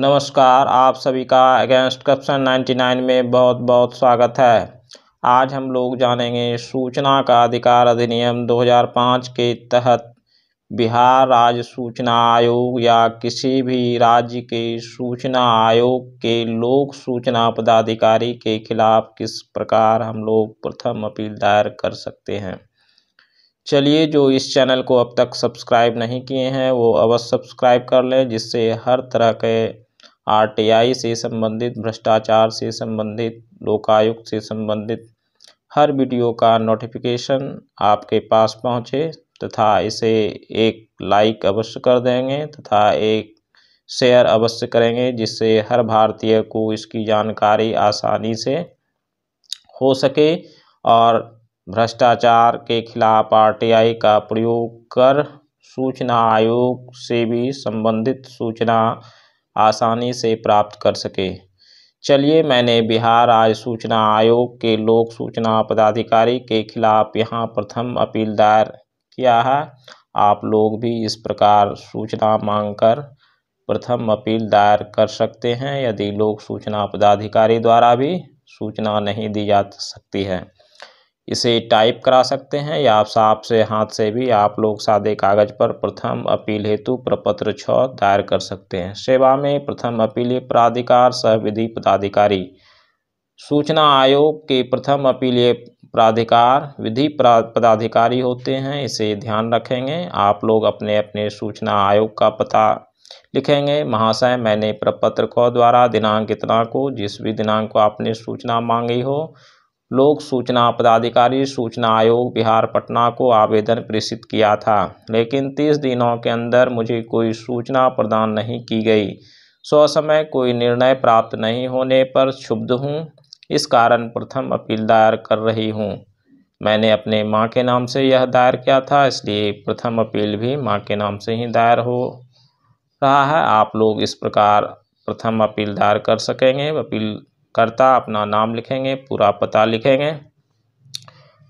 नमस्कार आप सभी का अगेंस्ट करप्शन 99 में बहुत बहुत स्वागत है आज हम लोग जानेंगे सूचना का अधिकार अधिनियम 2005 के तहत बिहार राज्य सूचना आयोग या किसी भी राज्य के सूचना आयोग के लोक सूचना पदाधिकारी के खिलाफ किस प्रकार हम लोग प्रथम अपील दायर कर सकते हैं चलिए जो इस चैनल को अब तक सब्सक्राइब नहीं किए हैं वो अवश्य सब्सक्राइब कर लें जिससे हर तरह के आरटीआई से संबंधित भ्रष्टाचार से संबंधित लोकायुक्त से संबंधित हर वीडियो का नोटिफिकेशन आपके पास पहुँचे तथा इसे एक लाइक अवश्य कर देंगे तथा एक शेयर अवश्य करेंगे जिससे हर भारतीय को इसकी जानकारी आसानी से हो सके और भ्रष्टाचार के खिलाफ आरटीआई का प्रयोग कर सूचना आयोग से भी संबंधित सूचना आसानी से प्राप्त कर सके चलिए मैंने बिहार राज्य सूचना आयोग के लोक सूचना पदाधिकारी के खिलाफ यहाँ प्रथम अपील दायर किया है आप लोग भी इस प्रकार सूचना मांगकर प्रथम अपील दायर कर सकते हैं यदि लोक सूचना पदाधिकारी द्वारा भी सूचना नहीं दी जा सकती है इसे टाइप करा सकते हैं या आप साफ से हाथ से भी आप लोग सादे कागज़ पर प्रथम अपील हेतु प्रपत्र छ दायर कर सकते हैं सेवा में प्रथम अपीलीय प्राधिकार सह विधि पदाधिकारी सूचना आयोग के प्रथम अपीलीय प्राधिकार विधि पदाधिकारी होते हैं इसे ध्यान रखेंगे आप लोग अपने अपने सूचना आयोग का पता लिखेंगे महाशय मैंने प्रपत्र को द्वारा दिनांक इतना को जिस भी दिनांक को आपने सूचना मांगी हो लोक सूचना पदाधिकारी सूचना आयोग बिहार पटना को आवेदन प्रेषित किया था लेकिन तीस दिनों के अंदर मुझे कोई सूचना प्रदान नहीं की गई स्वसमय कोई निर्णय प्राप्त नहीं होने पर क्षुब्ध हूँ इस कारण प्रथम अपील दायर कर रही हूँ मैंने अपने माँ के नाम से यह दायर किया था इसलिए प्रथम अपील भी माँ के नाम से ही दायर हो रहा है आप लोग इस प्रकार प्रथम अपील दायर कर सकेंगे अपील करता अपना नाम लिखेंगे पूरा पता लिखेंगे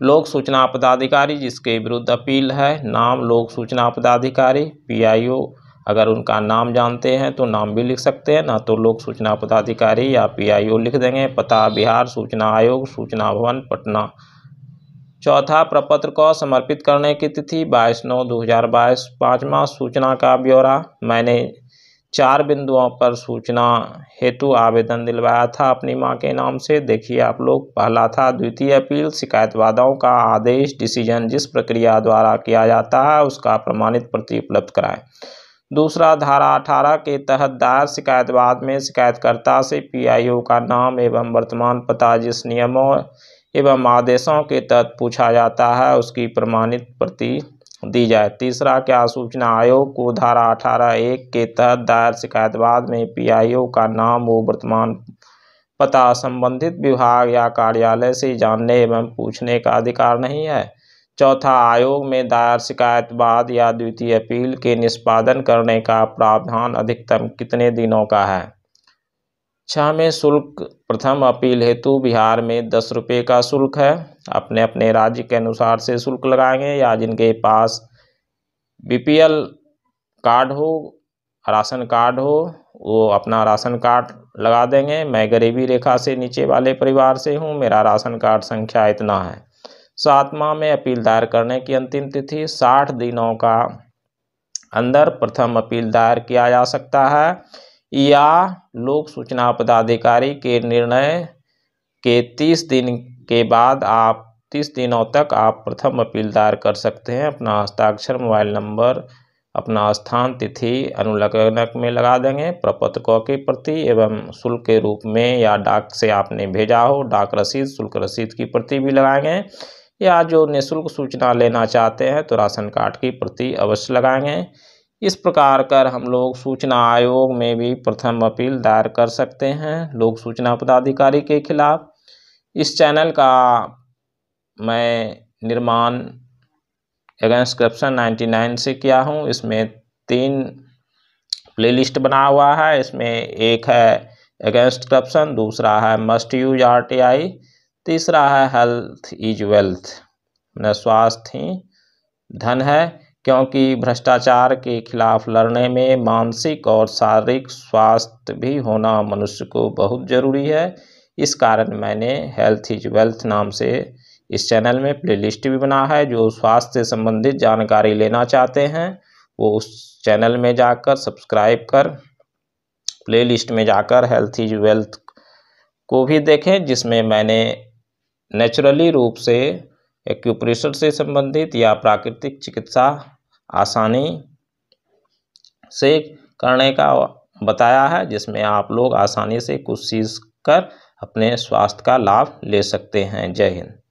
लोक सूचना पदाधिकारी जिसके विरुद्ध अपील है नाम लोक सूचना पदाधिकारी पीआईओ अगर उनका नाम जानते हैं तो नाम भी लिख सकते हैं ना तो लोक सूचना पदाधिकारी या पीआईओ लिख देंगे पता बिहार सूचना आयोग सूचना भवन पटना चौथा प्रपत्र को समर्पित करने की तिथि बाईस नौ दो हज़ार बाईस पाँचवा सूचना का ब्यौरा मैंने चार बिंदुओं पर सूचना हेतु आवेदन दिलवाया था अपनी मां के नाम से देखिए आप लोग पहला था द्वितीय अपील वादाओं का आदेश डिसीजन जिस प्रक्रिया द्वारा किया जाता है उसका प्रमाणित प्रति उपलब्ध कराएं दूसरा धारा अठारह के तहत दायर शिकायतवाद में शिकायतकर्ता से पीआईओ का नाम एवं वर्तमान पता जिस नियमों एवं आदेशों के तहत पूछा जाता है उसकी प्रमाणित प्रति दी जाए तीसरा क्या सूचना आयोग को धारा अठारह एक के तहत दायर शिकायत बाद में पीआईओ का नाम व वर्तमान पता संबंधित विभाग या कार्यालय से जानने एवं पूछने का अधिकार नहीं है चौथा आयोग में दायर शिकायतवाद या द्वितीय अपील के निष्पादन करने का प्रावधान अधिकतम कितने दिनों का है छह में शुल्क प्रथम अपील हेतु बिहार में दस रुपये का शुल्क है अपने अपने राज्य के अनुसार से शुल्क लगाएंगे या जिनके पास बीपीएल कार्ड हो राशन कार्ड हो वो अपना राशन कार्ड लगा देंगे मैं गरीबी रेखा से नीचे वाले परिवार से हूँ मेरा राशन कार्ड संख्या इतना है सात माह में अपील दायर करने की अंतिम तिथि साठ दिनों का अंदर प्रथम अपील दायर किया जा सकता है या लोक सूचना पदाधिकारी के निर्णय के तीस दिन के बाद आप तीस दिनों तक आप प्रथम अपील दायर कर सकते हैं अपना हस्ताक्षर मोबाइल नंबर अपना स्थान तिथि अनुलग्नक में लगा देंगे प्रपत्र कॉपी प्रति एवं शुल्क के रूप में या डाक से आपने भेजा हो डाक रसीद शुल्क रसीद की प्रति भी लगाएंगे या जो निःशुल्क सूचना लेना चाहते हैं तो राशन कार्ड की प्रति अवश्य लगाएंगे इस प्रकार कर हम लोग सूचना आयोग में भी प्रथम अपील दायर कर सकते हैं लोक सूचना पदाधिकारी के खिलाफ इस चैनल का मैं निर्माण अगेंस्ट करप्शन नाइन्टी नाइन से किया हूँ इसमें तीन प्लेलिस्ट बना हुआ है इसमें एक है अगेंस्ट करप्शन दूसरा है मस्ट यूज आरटीआई तीसरा है हेल्थ इज वेल्थ न स्वास्थ्य ही धन है क्योंकि भ्रष्टाचार के खिलाफ लड़ने में मानसिक और शारीरिक स्वास्थ्य भी होना मनुष्य को बहुत ज़रूरी है इस कारण मैंने हेल्थ इज वेल्थ नाम से इस चैनल में प्लेलिस्ट भी बना है जो स्वास्थ्य से संबंधित जानकारी लेना चाहते हैं वो उस चैनल में जाकर सब्सक्राइब कर प्लेलिस्ट में जाकर हेल्थ इज वेल्थ को भी देखें जिसमें मैंने नेचुरली रूप से एक्यूप्रेशर से संबंधित या प्राकृतिक चिकित्सा आसानी से करने का बताया है जिसमें आप लोग आसानी से कुछ चीज कर अपने स्वास्थ्य का लाभ ले सकते हैं जय हिंद